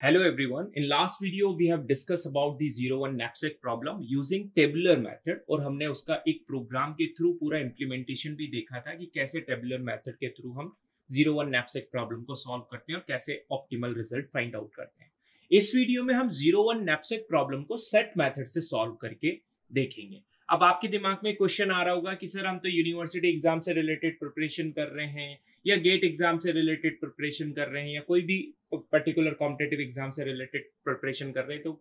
Hello everyone. In last video we have discussed about the zero one knapsack problem using tabular method और हमने उसका एक programme के through पूरा implementation भी देखा था कि कैसे टेबुलर मेथड के थ्रू हम जीरो वन नैपसेक प्रॉब्लम को सॉल्व करते हैं और कैसे ऑप्टिमल रिजल्ट फाइंड आउट करते हैं इस वीडियो में हम जीरो वन नैपसेक प्रॉब्लम को सेट मैथड से सॉल्व करके देखेंगे अब आपके दिमाग में क्वेश्चन आ रहा होगा कि सर हम तो यूनिवर्सिटी एग्जाम से रिलेटेड प्रिपरेशन कर रहे हैं या गेट एग्जाम से रिलेटेड प्रिपरेशन कर रहे हैं या कोई भी पर्टिकुलर कॉम्पिटेटिव एग्जाम से रिलेटेड प्रिपरेशन कर रहे हैं तो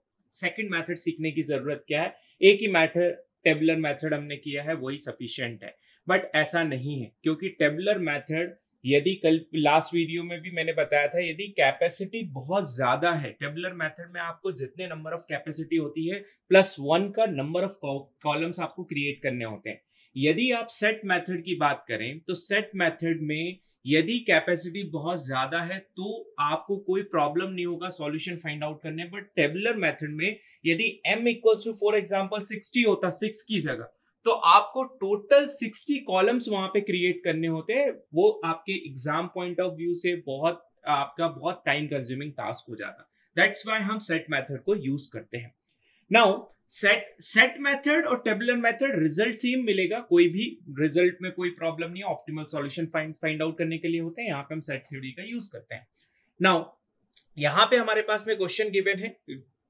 सेकेंड मैथड सीखने की जरूरत क्या है एक ही मैथड टेबलर मैथड हमने किया है वही सफिशियंट है बट ऐसा नहीं है क्योंकि टेबलर मैथड यदि कल लास्ट वीडियो में भी मैंने बताया था यदि कैपेसिटी बहुत ज्यादा है टेबलर मेथड में आपको जितने नंबर ऑफ कैपेसिटी होती है प्लस वन का नंबर ऑफ कॉलम्स आपको क्रिएट करने होते हैं यदि आप सेट मेथड की बात करें तो सेट मेथड में यदि कैपेसिटी बहुत ज्यादा है तो आपको कोई प्रॉब्लम नहीं होगा सॉल्यूशन फाइंड आउट करने बट टेबुलर मेथड में यदि m equals to for example 60 होता 6 की जगह तो आपको टोटल 60 कॉलम्स वहां पे क्रिएट करने होते हैं वो आपके एग्जाम पॉइंट ऑफ व्यू से बहुत आपका बहुत टाइम कंज्यूमिंग टास्क हो जाता दैट्स वाई हम सेट मैथड को यूज करते हैं नाउ सेट सेट मेथड और टेबुलर मेथड रिजल्ट सेम मिलेगा कोई भी रिजल्ट में कोई प्रॉब्लम नहीं है optimal solution find find out करने के लिए होते हैं यहाँ पे हम सेट थ्योरी का यूज करते हैं नाउ यहाँ पे हमारे पास में क्वेश्चन गिवन है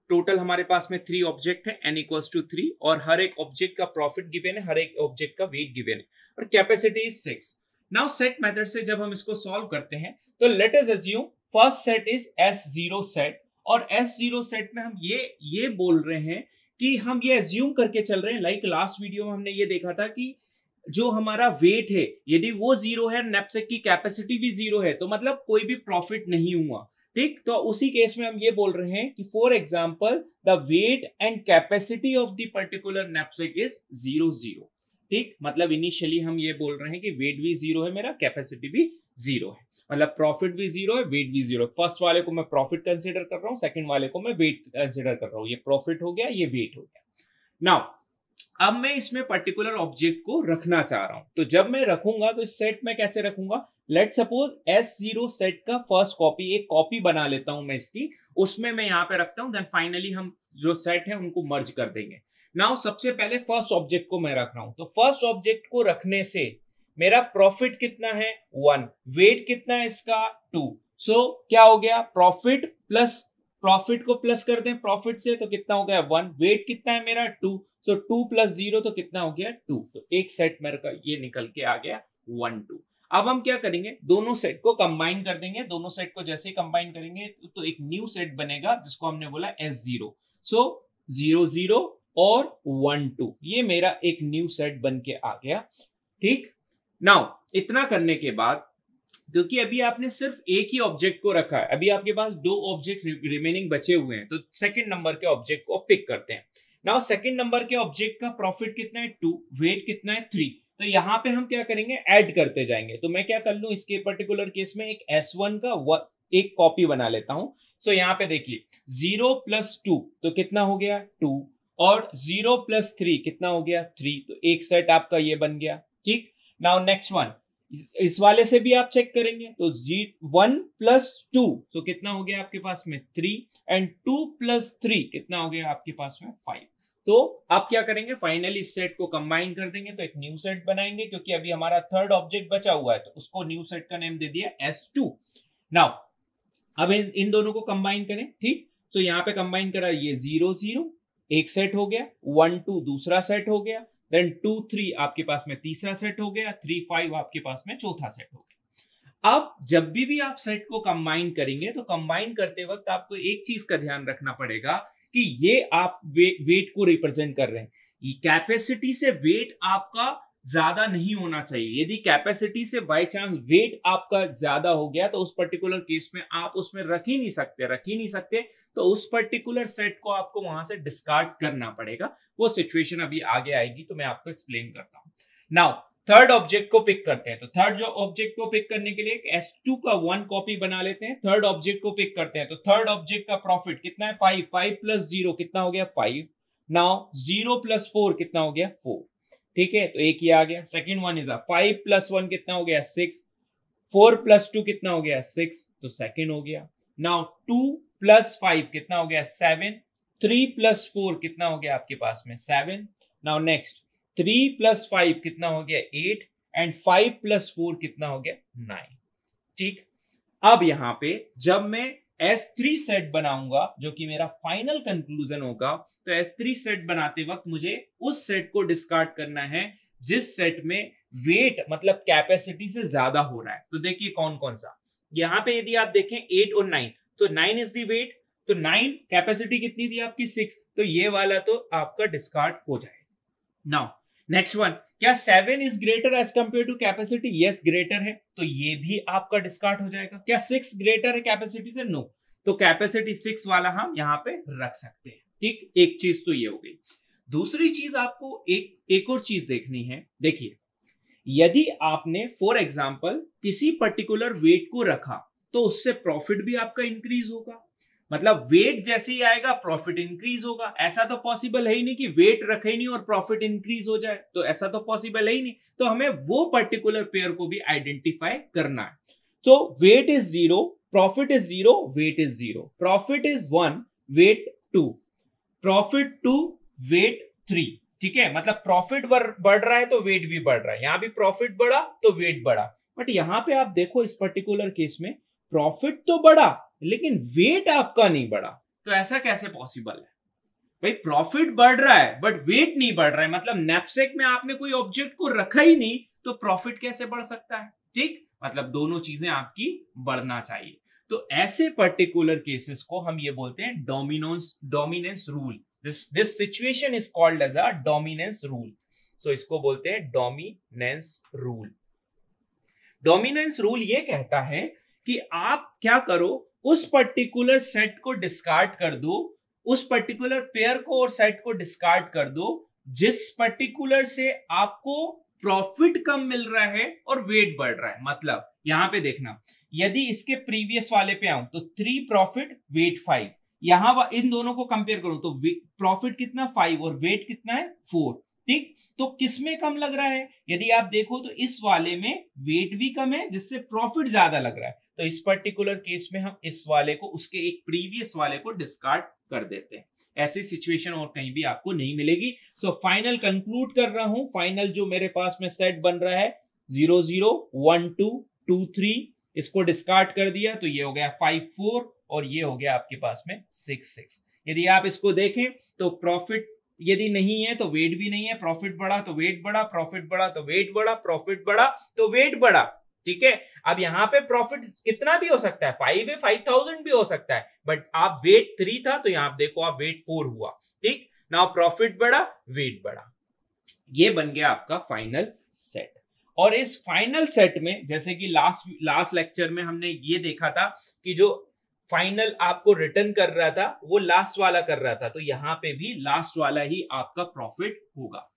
टोटल हमारे पास में थ्री ऑब्जेक्ट है एन इक्वल्स टू थ्री और हर एक ऑब्जेक्ट का प्रॉफिट गिवेन है हर एक ऑब्जेक्ट का वेट गिवेन है और capacity is six now set method से जब हम इसको सॉल्व करते हैं तो let is assume first set is S zero set और एस जीरो सेट में हम ये ये बोल रहे हैं कि हम ये एज्यूम करके चल रहे हैं लाइक लास्ट वीडियो में हमने ये देखा था कि जो हमारा वेट है यदि वो जीरो है नेपसेक की कैपेसिटी भी जीरो है तो मतलब कोई भी प्रॉफिट नहीं हुआ ठीक तो उसी केस में हम ये बोल रहे हैं कि for example the weight and capacity of the particular knapsack is zero zero ठीक मतलब इनिशियली हम ये बोल रहे हैं कि वेट भी जीरो है मेरा कैपेसिटी भी जीरो है मतलब प्रॉफिट भी जीरो है वेट भी जीरो फर्स्ट वाले को मैं प्रॉफिट कंसिडर कर रहा हूँ सेकंड वाले को मैं वेट कंसिडर कर रहा हूँ ये प्रॉफिट हो गया ये वेट हो गया नाउ अब मैं इसमें पर्टिकुलर ऑब्जेक्ट को रखना चाह रहा हूं तो जब मैं रखूंगा तो इस सेट में कैसे रखूंगा let suppose S zero set का फर्स्ट कॉपी एक कॉपी बना लेता हूं मैं इसकी उसमें मैं यहां पे रखता हूं देन फाइनली हम जो सेट है उनको मर्ज कर देंगे नाउ सबसे पहले फर्स्ट ऑब्जेक्ट को मैं रख रहा हूं तो फर्स्ट ऑब्जेक्ट को रखने से मेरा प्रॉफिट कितना है वन वेट कितना है इसका टू सो so, क्या हो गया प्रॉफिट प्लस प्रॉफिट को प्लस कर दें प्रॉफिट से तो कितना हो गया वन वेट कितना है मेरा two so two plus zero तो कितना हो गया टू तो एक सेट मेरे का ये निकल के आ गया वन टू अब हम क्या करेंगे दोनों सेट को कंबाइन कर देंगे दोनों सेट को जैसे कंबाइन करेंगे तो एक न्यू सेट बनेगा जिसको हमने बोला S zero so zero zero और वन टू ये मेरा एक न्यू सेट बन के आ गया ठीक नाउ इतना करने के बाद क्योंकि अभी आपने सिर्फ एक ही ऑब्जेक्ट को रखा है अभी आपके पास दो ऑब्जेक्ट रिमेनिंग बचे हुए हैं तो सेकंड नंबर के ऑब्जेक्ट को पिक करते हैं नाउ सेकंड नंबर के ऑब्जेक्ट का प्रॉफिट कितना है टू वेट कितना है थ्री तो यहाँ पे हम क्या करेंगे ऐड करते जाएंगे तो मैं क्या कर लू इसके पर्टिकुलर केस में एक एस वन का एक कॉपी बना लेता हूं सो so, यहाँ पे देखिए जीरो प्लस टू तो कितना हो गया टू और जीरो प्लस थ्री कितना हो गया थ्री तो एक सेट आपका ये बन गया ठीक नाउ नेक्स्ट वन इस वाले से भी आप चेक करेंगे तो जी वन प्लस टू तो कितना हो गया आपके पास में three and two plus three कितना हो गया आपके पास में फाइव तो आप क्या करेंगे फाइनली इस सेट को कंबाइन कर देंगे तो एक न्यू सेट बनाएंगे क्योंकि अभी हमारा थर्ड ऑब्जेक्ट बचा हुआ है तो उसको न्यू सेट का नेम दे दिया एस टू नाउ अब इन, इन दोनों को कंबाइन करें ठीक तो यहाँ पे कंबाइन करा ये जीरो जीरो एक सेट हो गया वन टू दूसरा सेट हो गया देन टू थ्री आपके पास में तीसरा सेट हो गया थ्री फाइव आपके पास में चौथा सेट हो गया अब जब भी भी आप सेट को कंबाइन करेंगे तो कंबाइन करते वक्त आपको एक चीज का ध्यान रखना पड़ेगा कि ये आप वे, वेट को रिप्रेजेंट कर रहे हैं कैपेसिटी से वेट आपका ज्यादा नहीं होना चाहिए यदि कैपेसिटी से बाय चांस वेट आपका ज्यादा हो गया तो उस पर्टिकुलर केस में आप उसमें रख ही नहीं सकते रख ही नहीं सकते तो उस पर्टिकुलर सेट को आपको वहां से डिस्कार्ड करना पड़ेगा वो सिचुएशन अभी आगे आएगी तो मैं आपको एक्सप्लेन करता हूँ नाउ थर्ड ऑब्जेक्ट को पिक करते हैं तो थर्ड जो ऑब्जेक्ट को पिक करने के लिए एस टू का वन कॉपी बना लेते हैं थर्ड ऑब्जेक्ट को पिक करते हैं तो थर्ड ऑब्जेक्ट का प्रॉफिट कितना है फाइव फाइव प्लस जीरो कितना हो गया five now zero plus four कितना हो गया फोर ठीक है तो एक ये आ गया second one is five plus one कितना हो गया सिक्स फोर प्लस टू कितना हो गया सिक्स तो सेकेंड हो गया नाउ टू प्लस फाइव कितना हो गया सेवन थ्री प्लस फोर कितना हो गया आपके पास में seven now next three plus five कितना हो गया eight and five plus four कितना हो गया नाइन ठीक अब यहां पे जब मैं एस थ्री सेट बनाऊंगा जो कि मेरा फाइनल कंक्लूजन होगा तो एस थ्री सेट बनाते वक्त मुझे उस सेट को डिस्कार्ड करना है जिस सेट में वेट मतलब कैपेसिटी से ज्यादा हो रहा है तो देखिए कौन कौन सा यहां पे यदि आप देखें एट और नाइन तो नाइन इज दी वेट तो नाइन कैपेसिटी कितनी थी आपकी सिक्स तो ये वाला तो आपका डिस्कार्ड हो जाएगा नाउ नेक्स्ट वन क्या seven is greater as compare to capacity yes greater है तो ये भी आपका डिस्कार्ड हो जाएगा क्या सिक्स ग्रेटर है कैपेसिटी से नो तो कैपेसिटी सिक्स वाला हम यहाँ पे रख सकते हैं ठीक एक चीज तो ये हो गई दूसरी चीज आपको एक एक और चीज देखनी है देखिए यदि आपने फॉर एग्जाम्पल किसी पर्टिकुलर वेट को रखा तो उससे प्रॉफिट भी आपका इंक्रीज होगा मतलब वेट जैसे ही आएगा प्रॉफिट इंक्रीज होगा ऐसा तो पॉसिबल है ही नहीं कि वेट रखे नहीं और प्रॉफिट इंक्रीज हो जाए तो ऐसा तो पॉसिबल है ही नहीं तो हमें वो पर्टिकुलर पेयर को भी आइडेंटिफाई करना है तो weight is zero profit is zero weight is zero profit is one weight two profit two weight three ठीक है मतलब प्रॉफिट बढ़ रहा है तो वेट भी बढ़ रहा है यहां भी प्रॉफिट बढ़ा तो वेट बढ़ा बट यहां पे आप देखो इस पर्टिकुलर केस में प्रॉफिट तो बढ़ा लेकिन वेट आपका नहीं बढ़ा तो ऐसा कैसे पॉसिबल है भाई प्रॉफिट बढ़ रहा है बट वेट नहीं बढ़ रहा है मतलब नेपसेक में आपने कोई ऑब्जेक्ट को रखा ही नहीं तो प्रॉफिट कैसे बढ़ सकता है ठीक मतलब दोनों चीजें आपकी बढ़ना चाहिए तो ऐसे पर्टिकुलर केसेस को हम ये बोलते हैं dominos dominance rule this this situation is called as a dominance rule so इसको बोलते हैं डोमिनेंस रूल डोमिनेंस रूल ये कहता है कि आप क्या करो उस पर्टिकुलर सेट को डिस्कार्ड कर दो उस पर्टिकुलर पेयर को और सेट को डिस्कार्ड कर दो जिस पर्टिकुलर से आपको प्रॉफिट कम मिल रहा है और वेट बढ़ रहा है मतलब यहां पे देखना यदि इसके प्रीवियस वाले पे आऊं तो थ्री प्रॉफिट वेट फाइव यहां इन दोनों को कंपेयर करूं तो प्रॉफिट कितना फाइव और वेट कितना है फोर ठीक तो किस में कम लग रहा है यदि आप देखो तो इस वाले में वेट भी कम है जिससे प्रॉफिट ज्यादा लग रहा है तो इस पर्टिकुलर केस में हम इस वाले को उसके एक प्रीवियस वाले को डिस्कार्ड कर देते हैं ऐसी सिचुएशन और कहीं भी आपको नहीं मिलेगी सो फाइनल कंक्लूड कर रहा हूं फाइनल जो मेरे पास में सेट बन रहा है zero zero one two two three इसको डिस्कार्ड कर दिया तो ये हो गया फाइव फोर और ये हो गया आपके पास में सिक्स सिक्स यदि आप इसको देखें तो प्रॉफिट यदि नहीं है तो वेट भी नहीं है प्रॉफिट बढ़ा तो वेट बढ़ा प्रॉफिट बढ़ा तो वेट बढ़ा प्रॉफिट बढ़ा तो वेट बढ़ा ठीक है अब यहाँ पे प्रॉफिट कितना भी हो सकता है फाइव है फाइव थाउजेंड भी हो सकता है बट आप वेट थ्री था तो यहाँ देखो आप वेट फोर हुआ ठीक ना प्रॉफिट बढ़ा वेट बढ़ा ये बन गया आपका फाइनल सेट और इस फाइनल सेट में जैसे कि लास्ट लास्ट लेक्चर में हमने ये देखा था कि जो फाइनल आपको रिटर्न कर रहा था वो लास्ट वाला कर रहा था तो यहाँ पे भी लास्ट वाला ही आपका प्रॉफिट होगा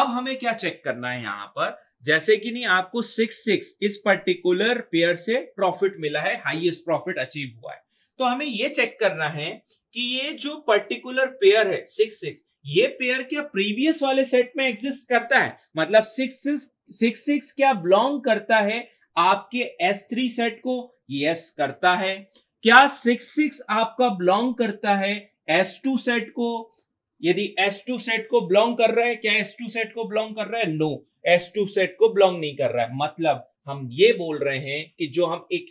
अब हमें क्या चेक करना है यहाँ पर जैसे कि नहीं आपको सिक्स सिक्स इस पर्टिकुलर पेयर से प्रॉफिट मिला है हाईएस्ट प्रॉफिट अचीव हुआ है तो हमें ये चेक करना है कि ये जो पर्टिकुलर पेयर है सिक्स सिक्स ये पेयर क्या प्रीवियस वाले सेट में एग्जिस्ट करता है मतलब सिक्स सिक्स सिक्स क्या बिलोंग करता है आपके एस थ्री सेट को यस करता है क्या सिक्स सिक्स आपका बिलोंग करता है एस टू सेट को यदि एस टू सेट को बिलोंग कर रहा है क्या एस टू सेट को बिलोंग कर रहा है नो एस टू सेट को बिलोंग नहीं कर रहा है मतलब हम ये बोल रहे हैं कि जो हम एक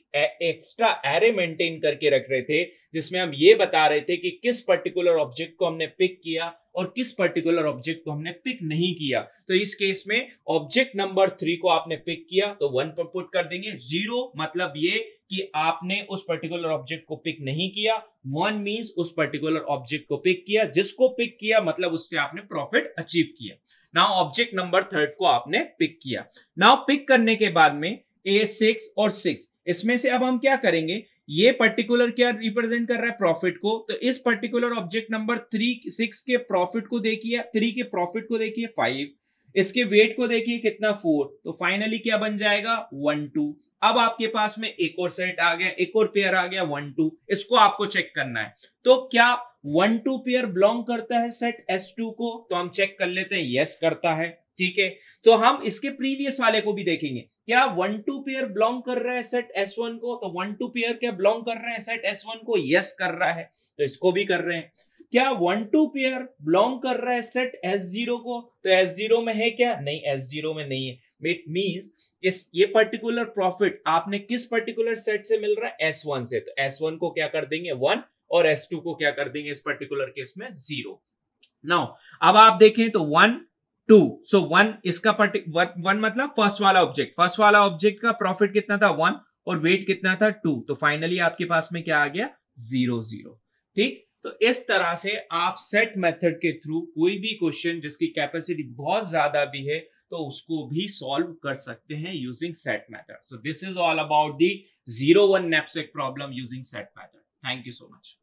एक्स्ट्रा एरे मेंटेन करके रख रहे थे जिसमें हम ये बता रहे थे कि किस पर्टिकुलर ऑब्जेक्ट को हमने पिक किया और किस पर्टिकुलर ऑब्जेक्ट को हमने पिक नहीं किया तो इस केस में ऑब्जेक्ट नंबर थ्री को आपने पिक किया तो वन पर पुट कर देंगे जीरो मतलब ये कि आपने उस पर्टिकुलर ऑब्जेक्ट को पिक नहीं किया वन मीन्स उस पर्टिकुलर ऑब्जेक्ट को पिक किया जिसको पिक किया मतलब उससे आपने प्रॉफिट अचीव किया नाउ ऑब्जेक्ट नंबर थर्ड को आपने पिक किया नाउ पिक करने के बाद में ए सिक्स और सिक्स इसमें से अब हम क्या करेंगे ये पर्टिकुलर क्या रिप्रेजेंट कर रहा है प्रॉफिट को तो इस particular object number three six के प्रॉफिट को देखिए थ्री के प्रॉफिट को देखिए फाइव इसके वेट को देखिए कितना फोर तो फाइनली क्या बन जाएगा वन टू अब आपके पास में एक और सेट आ गया एक और पेयर आ गया वन टू इसको आपको चेक करना है तो क्या वन टू पेयर बिलोंग करता है सेट एस टू को तो हम चेक कर लेते हैं यस करता है ठीक है तो हम इसके प्रीवियस वाले को भी देखेंगे क्या वन टू पेयर बिलोंग कर रहा है सेट एस वन को तो वन टू पेयर क्या बिलोंग कर रहे हैं सेट एस वन को यस कर रहा है तो इसको भी कर रहे हैं क्या वन टू पेयर बिलोंग कर रहा है सेट एस जीरो को तो एस जीरो में है क्या नहीं एस जीरो में नहीं है इट मीन इस ये पर्टिकुलर प्रॉफिट आपने किस पर्टिकुलर सेट से मिल रहा है एस वन से तो एस वन को क्या कर देंगे वन और एस टू को क्या कर देंगे इस पर्टिकुलर केस में जीरो नाउ अब आप देखें तो वन टू सो वन इसका वन मतलब फर्स्ट वाला ऑब्जेक्ट फर्स्ट वाला ऑब्जेक्ट का प्रॉफिट कितना था वन और वेट कितना था टू तो फाइनली आपके पास में क्या आ गया जीरो जीरो ठीक तो इस तरह से आप सेट मेथड के थ्रू कोई भी क्वेश्चन जिसकी कैपेसिटी बहुत ज्यादा भी है तो उसको भी सॉल्व कर सकते हैं using set method so this is all about the zero one knapsack problem using set method thank you so much